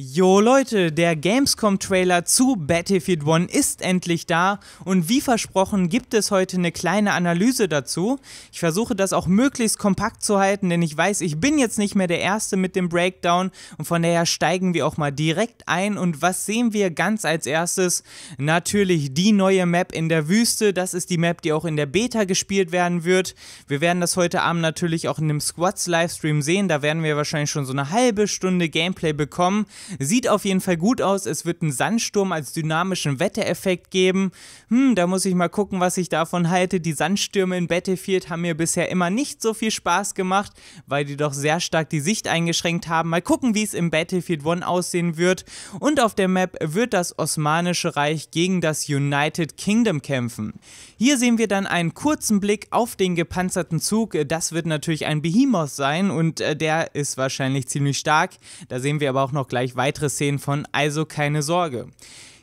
Jo Leute, der Gamescom-Trailer zu Battlefield 1 ist endlich da und wie versprochen gibt es heute eine kleine Analyse dazu. Ich versuche das auch möglichst kompakt zu halten, denn ich weiß, ich bin jetzt nicht mehr der Erste mit dem Breakdown und von daher steigen wir auch mal direkt ein und was sehen wir ganz als erstes? Natürlich die neue Map in der Wüste, das ist die Map, die auch in der Beta gespielt werden wird. Wir werden das heute Abend natürlich auch in dem Squads-Livestream sehen, da werden wir wahrscheinlich schon so eine halbe Stunde Gameplay bekommen. Sieht auf jeden Fall gut aus. Es wird einen Sandsturm als dynamischen Wettereffekt geben. Hm, da muss ich mal gucken, was ich davon halte. Die Sandstürme in Battlefield haben mir bisher immer nicht so viel Spaß gemacht, weil die doch sehr stark die Sicht eingeschränkt haben. Mal gucken, wie es im Battlefield One aussehen wird. Und auf der Map wird das Osmanische Reich gegen das United Kingdom kämpfen. Hier sehen wir dann einen kurzen Blick auf den gepanzerten Zug. Das wird natürlich ein Behemoth sein und äh, der ist wahrscheinlich ziemlich stark. Da sehen wir aber auch noch gleich weitere Szenen von, also keine Sorge.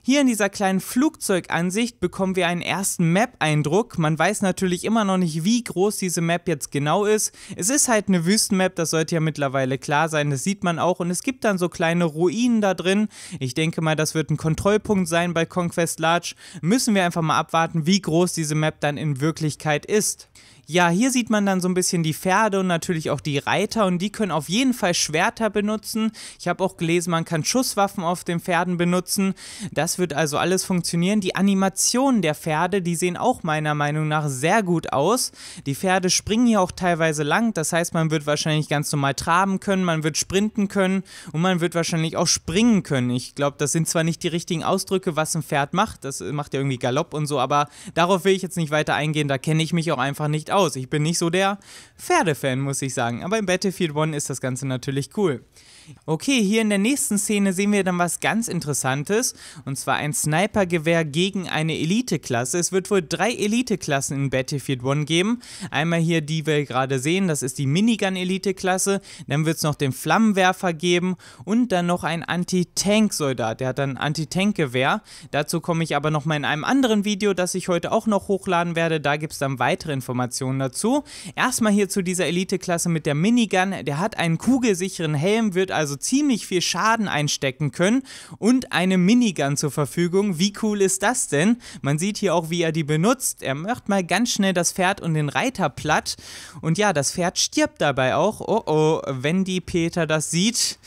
Hier in dieser kleinen Flugzeugansicht bekommen wir einen ersten Map-Eindruck. Man weiß natürlich immer noch nicht, wie groß diese Map jetzt genau ist. Es ist halt eine Wüstenmap, das sollte ja mittlerweile klar sein, das sieht man auch. Und es gibt dann so kleine Ruinen da drin. Ich denke mal, das wird ein Kontrollpunkt sein bei Conquest Large. Müssen wir einfach mal abwarten, wie groß diese Map dann in Wirklichkeit ist. Ja, hier sieht man dann so ein bisschen die Pferde und natürlich auch die Reiter und die können auf jeden Fall Schwerter benutzen. Ich habe auch gelesen, man kann Schusswaffen auf den Pferden benutzen. Das wird also alles funktionieren. Die Animationen der Pferde, die sehen auch meiner Meinung nach sehr gut aus. Die Pferde springen hier auch teilweise lang, das heißt, man wird wahrscheinlich ganz normal traben können, man wird sprinten können und man wird wahrscheinlich auch springen können. Ich glaube, das sind zwar nicht die richtigen Ausdrücke, was ein Pferd macht, das macht ja irgendwie Galopp und so, aber darauf will ich jetzt nicht weiter eingehen, da kenne ich mich auch einfach nicht aus. Ich bin nicht so der Pferdefan, muss ich sagen. Aber in Battlefield 1 ist das Ganze natürlich cool. Okay, hier in der nächsten Szene sehen wir dann was ganz Interessantes. Und zwar ein Snipergewehr gegen eine Elite-Klasse. Es wird wohl drei Elite-Klassen in Battlefield 1 geben. Einmal hier, die wir gerade sehen, das ist die Minigun-Elite-Klasse. Dann wird es noch den Flammenwerfer geben und dann noch ein Anti-Tank-Soldat. Der hat dann ein Anti-Tank-Gewehr. Dazu komme ich aber nochmal in einem anderen Video, das ich heute auch noch hochladen werde. Da gibt es dann weitere Informationen Informationen dazu. Erstmal hier zu dieser Elite-Klasse mit der Minigun. Der hat einen kugelsicheren Helm, wird also ziemlich viel Schaden einstecken können und eine Minigun zur Verfügung. Wie cool ist das denn? Man sieht hier auch, wie er die benutzt. Er macht mal ganz schnell das Pferd und den Reiter platt. Und ja, das Pferd stirbt dabei auch. Oh oh, wenn die Peter das sieht.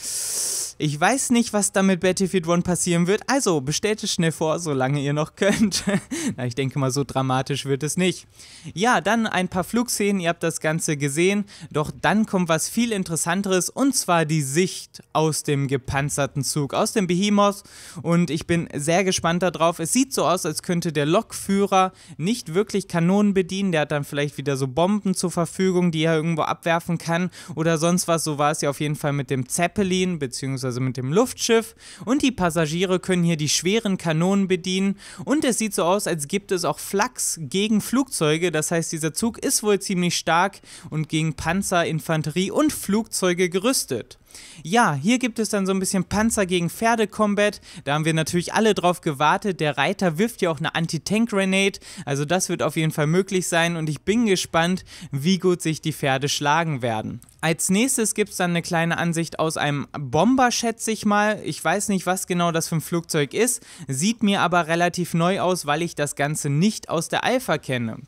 Ich weiß nicht, was da mit Battlefield One passieren wird, also bestellt es schnell vor, solange ihr noch könnt. Na, ich denke mal, so dramatisch wird es nicht. Ja, dann ein ein paar Flugszenen, ihr habt das Ganze gesehen, doch dann kommt was viel interessanteres und zwar die Sicht aus dem gepanzerten Zug, aus dem Behemoth und ich bin sehr gespannt darauf. Es sieht so aus, als könnte der Lokführer nicht wirklich Kanonen bedienen, der hat dann vielleicht wieder so Bomben zur Verfügung, die er irgendwo abwerfen kann oder sonst was, so war es ja auf jeden Fall mit dem Zeppelin bzw. mit dem Luftschiff und die Passagiere können hier die schweren Kanonen bedienen und es sieht so aus, als gibt es auch Flachs gegen Flugzeuge, das heißt dieser Zug ist wohl ziemlich stark und gegen Panzer, Infanterie und Flugzeuge gerüstet. Ja, hier gibt es dann so ein bisschen Panzer gegen Pferde-Combat. Da haben wir natürlich alle drauf gewartet. Der Reiter wirft ja auch eine Anti-Tank-Grenade. Also das wird auf jeden Fall möglich sein und ich bin gespannt, wie gut sich die Pferde schlagen werden. Als nächstes gibt es dann eine kleine Ansicht aus einem Bomber, schätze ich mal. Ich weiß nicht, was genau das für ein Flugzeug ist, sieht mir aber relativ neu aus, weil ich das Ganze nicht aus der Alpha kenne.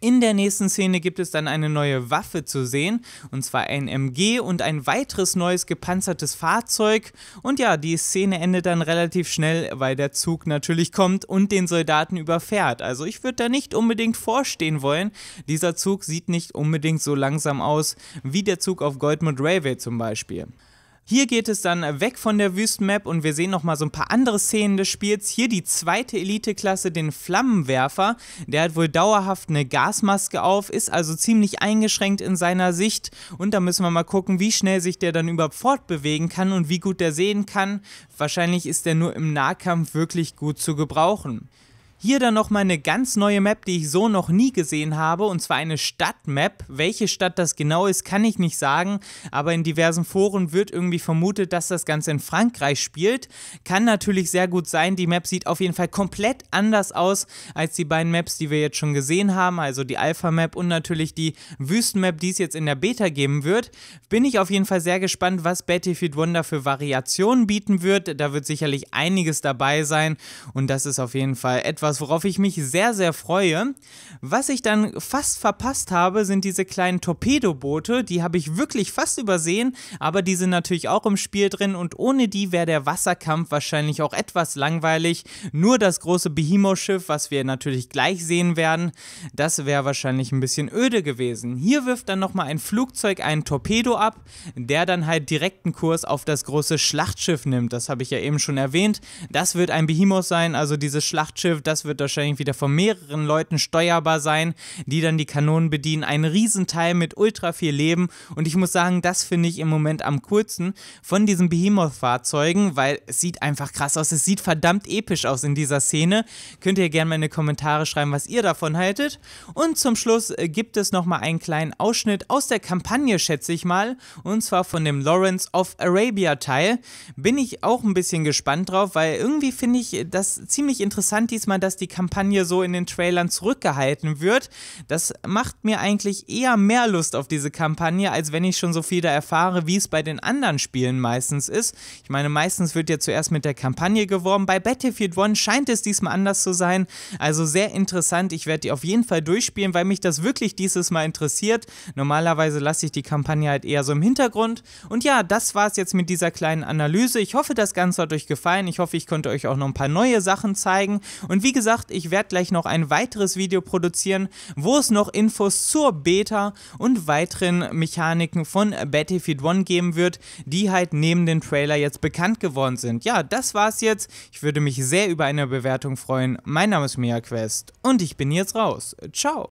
In der nächsten Szene gibt es dann eine neue Waffe zu sehen, und zwar ein MG und ein weiteres neues gepanzertes Fahrzeug. Und ja, die Szene endet dann relativ schnell, weil der Zug natürlich kommt und den Soldaten überfährt. Also ich würde da nicht unbedingt vorstehen wollen. Dieser Zug sieht nicht unbedingt so langsam aus wie der Zug auf Goldmund Railway zum Beispiel. Hier geht es dann weg von der Wüstenmap und wir sehen nochmal so ein paar andere Szenen des Spiels. Hier die zweite Elite-Klasse, den Flammenwerfer. Der hat wohl dauerhaft eine Gasmaske auf, ist also ziemlich eingeschränkt in seiner Sicht. Und da müssen wir mal gucken, wie schnell sich der dann überhaupt fortbewegen kann und wie gut der sehen kann. Wahrscheinlich ist der nur im Nahkampf wirklich gut zu gebrauchen. Hier dann nochmal eine ganz neue Map, die ich so noch nie gesehen habe, und zwar eine Stadtmap. Welche Stadt das genau ist, kann ich nicht sagen, aber in diversen Foren wird irgendwie vermutet, dass das Ganze in Frankreich spielt. Kann natürlich sehr gut sein, die Map sieht auf jeden Fall komplett anders aus als die beiden Maps, die wir jetzt schon gesehen haben, also die Alpha-Map und natürlich die Wüstenmap, die es jetzt in der Beta geben wird. Bin ich auf jeden Fall sehr gespannt, was Battlefield Wonder für Variationen bieten wird. Da wird sicherlich einiges dabei sein und das ist auf jeden Fall etwas, etwas, worauf ich mich sehr, sehr freue. Was ich dann fast verpasst habe, sind diese kleinen Torpedoboote. Die habe ich wirklich fast übersehen, aber die sind natürlich auch im Spiel drin und ohne die wäre der Wasserkampf wahrscheinlich auch etwas langweilig. Nur das große Behemoth-Schiff, was wir natürlich gleich sehen werden, das wäre wahrscheinlich ein bisschen öde gewesen. Hier wirft dann nochmal ein Flugzeug einen Torpedo ab, der dann halt direkten Kurs auf das große Schlachtschiff nimmt. Das habe ich ja eben schon erwähnt. Das wird ein Behemoth sein, also dieses Schlachtschiff, das das wird wahrscheinlich wieder von mehreren Leuten steuerbar sein, die dann die Kanonen bedienen. Ein Riesenteil mit ultra viel Leben und ich muss sagen, das finde ich im Moment am coolsten von diesen Behemoth-Fahrzeugen, weil es sieht einfach krass aus. Es sieht verdammt episch aus in dieser Szene. Könnt ihr gerne mal in die Kommentare schreiben, was ihr davon haltet. Und zum Schluss äh, gibt es nochmal einen kleinen Ausschnitt aus der Kampagne, schätze ich mal, und zwar von dem Lawrence of Arabia Teil. Bin ich auch ein bisschen gespannt drauf, weil irgendwie finde ich das ziemlich interessant diesmal, dass dass die Kampagne so in den Trailern zurückgehalten wird. Das macht mir eigentlich eher mehr Lust auf diese Kampagne, als wenn ich schon so viel da erfahre, wie es bei den anderen Spielen meistens ist. Ich meine, meistens wird ja zuerst mit der Kampagne geworben. Bei Battlefield One scheint es diesmal anders zu sein. Also sehr interessant. Ich werde die auf jeden Fall durchspielen, weil mich das wirklich dieses Mal interessiert. Normalerweise lasse ich die Kampagne halt eher so im Hintergrund. Und ja, das war es jetzt mit dieser kleinen Analyse. Ich hoffe, das Ganze hat euch gefallen. Ich hoffe, ich konnte euch auch noch ein paar neue Sachen zeigen. Und wie gesagt, gesagt, ich werde gleich noch ein weiteres Video produzieren, wo es noch Infos zur Beta und weiteren Mechaniken von Battlefield 1 geben wird, die halt neben dem Trailer jetzt bekannt geworden sind. Ja, das war's jetzt. Ich würde mich sehr über eine Bewertung freuen. Mein Name ist MiaQuest und ich bin jetzt raus. Ciao.